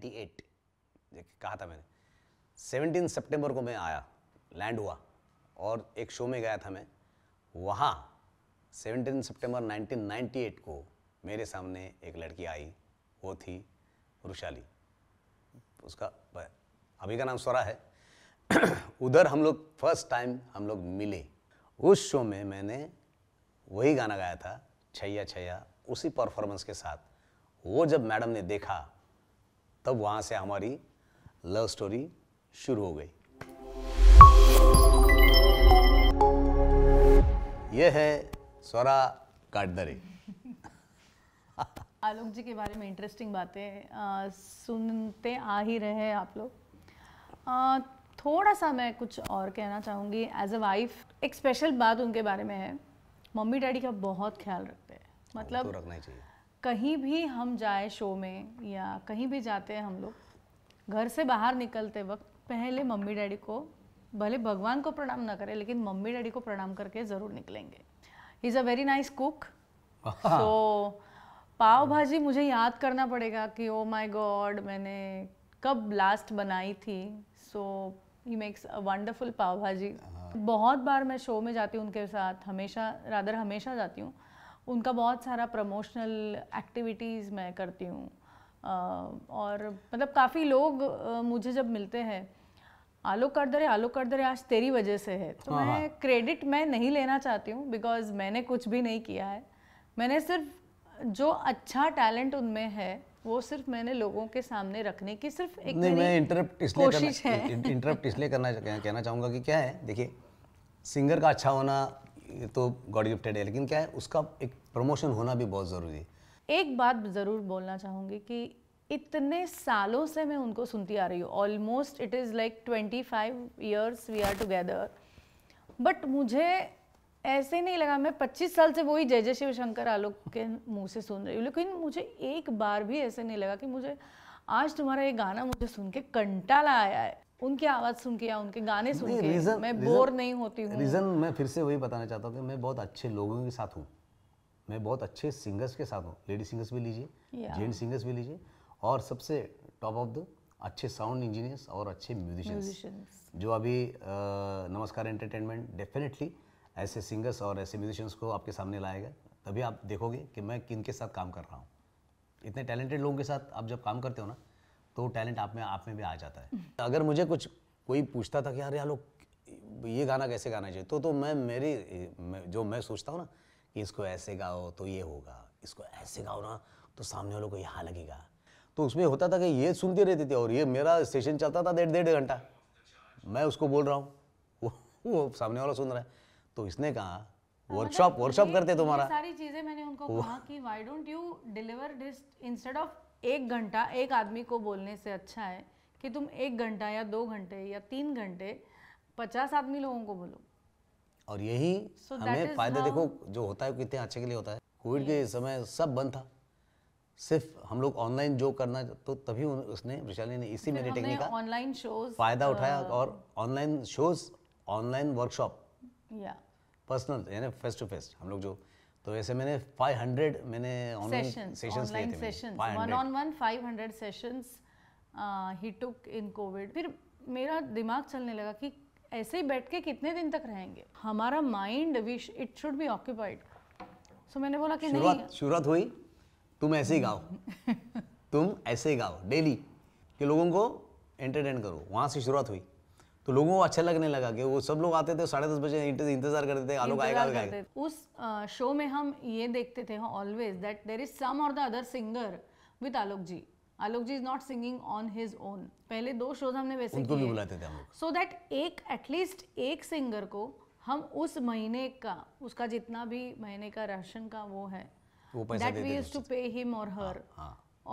1998 कहा था मैंने 17 सितंबर को मैं आया लैंड हुआ और एक शो में गया था मैं वहाँ 17 सितंबर 1998 को मेरे सामने एक लड़की आई वो थी रुशाली उसका अभी का नाम स्वरा है उधर हम लोग फर्स्ट टाइम हम लोग मिले उस शो में मैंने वही गाना गाया था छैया छैया उसी परफॉर्मेंस के साथ वो जब मैडम ने देखा तब वहां से हमारी लव स्टोरी शुरू हो गई यह है स्वरा काटदरे आलोक जी के बारे में इंटरेस्टिंग बातें सुनते आ ही रहे हैं आप लोग थोड़ा सा मैं कुछ और कहना चाहूँगी एज अ वाइफ एक स्पेशल बात उनके बारे में है मम्मी डैडी का बहुत ख्याल रखते हैं मतलब तो रखना ही चाहिए कहीं भी हम जाए शो में या कहीं भी जाते हैं हम लोग घर से बाहर निकलते वक्त पहले मम्मी डैडी को भले भगवान को प्रणाम ना करें लेकिन मम्मी डैडी को प्रणाम करके ज़रूर निकलेंगे is a very nice cook so pav bhaji मुझे याद करना पड़ेगा कि ओ माय गॉड मैंने कब लास्ट बनाई थी सो ही मेक्स अ वंडरफुल पाव भाजी बहुत बार मैं शो में जाती हूँ उनके साथ हमेशा रादर हमेशा जाती हूँ उनका बहुत सारा प्रमोशनल एक्टिविटीज़ मैं करती हूँ और मतलब काफ़ी लोग मुझे जब मिलते हैं आलोक करदरे आलोक करदरे आज तेरी वजह से है तो हाँ, मैं क्रेडिट हाँ। मैं नहीं लेना चाहती हूँ बिकॉज मैंने कुछ भी नहीं किया है मैंने सिर्फ जो अच्छा टैलेंट उनमें है वो सिर्फ मैंने लोगों के सामने रखने की सिर्फ एक नहीं मैं इंटरप्ट इसलिए करना इंटरप्ट इसलिए करना कहना चाहूँगा कि क्या है देखिए सिंगर का अच्छा होना ये तो गॉड गिफ्टेड है लेकिन क्या है उसका एक प्रमोशन होना भी बहुत ज़रूरी है एक बात ज़रूर बोलना चाहूँगी कि इतने सालों से मैं उनको सुनती आ रही हूँ almost it is like twenty five years we are together but मुझे ऐसे नहीं लगा मैं पच्चीस साल से वही जय जय शिव शंकर आलोक के मुंह से सुन रही हूँ लेकिन मुझे एक बार भी ऐसे नहीं लगा कि मुझे आज तुम्हारा ये गाना मुझे सुन के कंटाला आया है उनकी आवाज़ सुन के या उनके गाने सुन के reason, मैं बोर नहीं होती हूँ रीज़न मैं फिर से वही बताना चाहता हूँ कि मैं बहुत अच्छे लोगों के साथ हूँ मैं बहुत अच्छे सिंगर्स के साथ हूँ लेडी सिंगर्स भी लीजिए जेंट सिंगर्स भी लीजिए और सबसे टॉप ऑफ द अच्छे साउंड इंजीनियर्स और अच्छे म्यूजिशियंस जो अभी आ, नमस्कार एंटरटेनमेंट डेफिनेटली ऐसे सिंगर्स और ऐसे म्यूजिशियंस को आपके सामने लाएगा तभी आप देखोगे कि मैं किन के साथ काम कर रहा हूँ इतने टैलेंटेड लोगों के साथ आप जब काम करते हो ना तो टैलेंट आप में आप में भी आ जाता है तो अगर मुझे कुछ कोई पूछता था कि यार यार लोग ये गाना कैसे गाना चाहिए तो तो मैं मेरी जो मैं सोचता हूँ ना कि इसको ऐसे गाओ तो ये होगा इसको ऐसे गाओ ना तो सामने वालों को यहाँ लगेगा तो उसमें होता था कि ये सुनती रहती थी और ये मेरा स्टेशन चलता था डेढ़ डेढ़ घंटा मैं उसको बोल रहा हूँ वो, वो सामने वाला सुन रहा है तो इसने कहा वर्कशॉप हाँ, वर्कशॉप मतलब करते तुम्हारा सारी चीज़ें मैंने उनको कहा कि why don't you deliver this instead of एक घंटा एक आदमी को बोलने से अच्छा है कि तुम एक घंटा या दो घंटे या तीन घंटे पचास आदमी लोगों को बोलो और यही so हमें फायदा देखो जो होता है कितने अच्छे के लिए होता है कोविड के समय सब बंद था सिर्फ हम लोग ऑनलाइन जो करना तो तभी उसने विशाली ने इसी मेरे टेक्निक का ऑनलाइन शोज फायदा uh, उठाया और ऑनलाइन शोज ऑनलाइन वर्कशॉप या पर्सनल यानी फेस टू फेस हम लोग जो तो ऐसे मैंने 500 मैंने online session one on one 500 hundred sessions ही टुक इन कोविड फिर मेरा दिमाग चलने लगा कि ऐसे ही बैठ के कितने दिन तक रहेंगे हमारा mind wish it should be occupied so मैंने बोला कि शुरुआत, नहीं शुरुआत हुई तुम ऐसे ही गाओ तुम ऐसे ही गाओ डेली कि लोगों को एंटरटेन करो वहाँ से शुरुआत हुई तो लोगों को अच्छा लगने लगा कि वो सब लोग आते थे साढ़े दस बजे इंतजार करते थे आलोक आएगा आलोक आएगा उस शो में हम ये देखते थे always that there is some और the other singer with Alok ji Alok ji is not singing on his own पहले दो शोज हमने वैसे उनको भी बुलाते थे हम सो दैट एक एटलीस्ट एक सिंगर को हम उस महीने का उसका जितना भी महीने का राशन का वो है that we used to pay him और हर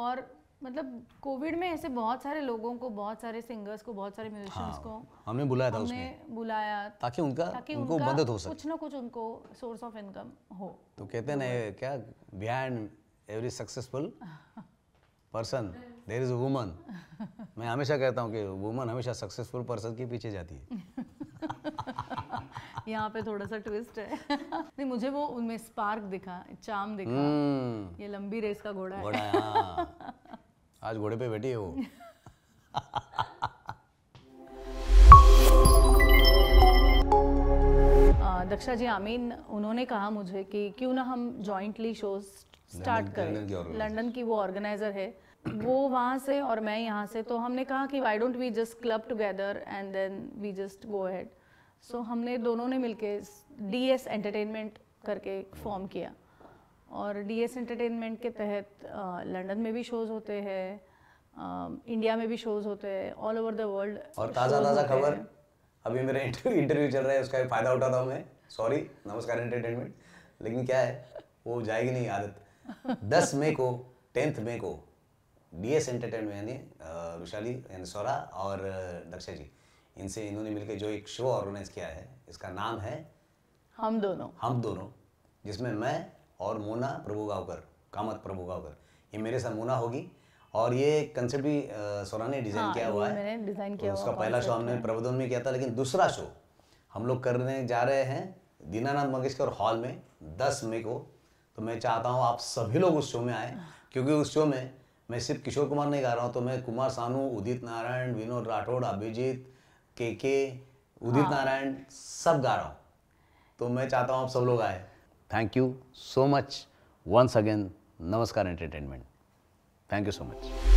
और मतलब कोविड में ऐसे बहुत सारे लोगों को बहुत सारे सिंगर्स को बहुत सारे म्यूजिशियंस हाँ, को हमने बुलाया था हमने उसमें बुलाया ताकि उनका ताकि उनको मदद हो सके कुछ ना कुछ उनको सोर्स ऑफ इनकम हो तो कहते हैं ना क्या behind every successful person there is woman मैं हमेशा कहता हूँ कि वुमन हमेशा सक्सेसफुल पर्सन के पीछे जाती है यहाँ पे थोड़ा सा ट्विस्ट है नहीं मुझे वो उनमें स्पार्क दिखा चाम दिखा हम्म। ये लंबी रेस का घोड़ा है हाँ। आज घोड़े पे बैठी है वो दक्षा जी आमीन उन्होंने कहा मुझे कि क्यों ना हम जॉइंटली शो स्टार्ट करें लंदन की वो ऑर्गेनाइजर है वो वहाँ से और मैं यहाँ से तो हमने कहा कि why don't we just club together and then we just go ahead so हमने दोनों ने मिलके डी एस एंटरटेनमेंट करके फॉर्म किया और डी एस एंटरटेनमेंट के तहत लंदन में भी शोज़ होते हैं इंडिया में भी शोज़ होते हैं ऑल ओवर द वर्ल्ड और ताज़ा ताज़ा खबर अभी मेरा इंटरव्यू इंटरव्यू चल रहा है उसका भी फ़ायदा उठाता हूँ मैं सॉरी नमस्कार एंटरटेनमेंट लेकिन क्या है वो जाएगी नहीं आदत दस मई को टेंथ मई को डी एस एंटरटेनमेंट यानी विशाली यानी सौरा और दक्षा जी इनसे इन्होंने मिलकर जो एक शो ऑर्गेनाइज किया है इसका नाम है हम दोनों हम दोनों जिसमें मैं और मोना प्रभु गावकर कामत प्रभु गावकर ये मेरे साथ मोना होगी और ये कंसेप्ट भी सोना ने डिज़ाइन हाँ, किया हुआ है डिज़ाइन किया उसका पहला शो हमने प्रबोधन में किया था लेकिन दूसरा शो अच्छा। हम लोग करने जा रहे हैं दीनानाथ मंगेशकर हॉल में दस मई को तो मैं चाहता हूँ आप सभी लोग उस शो में आए क्योंकि उस शो में मैं सिर्फ किशोर कुमार नहीं गा रहा हूँ तो मैं कुमार सानू उदित नारायण विनोद राठौड़ अभिजीत के के उदित हाँ। नारायण सब गा रहा हूँ तो मैं चाहता हूँ आप सब लोग आए Thank you so much. Once again, Namaskar Entertainment. Thank you so much.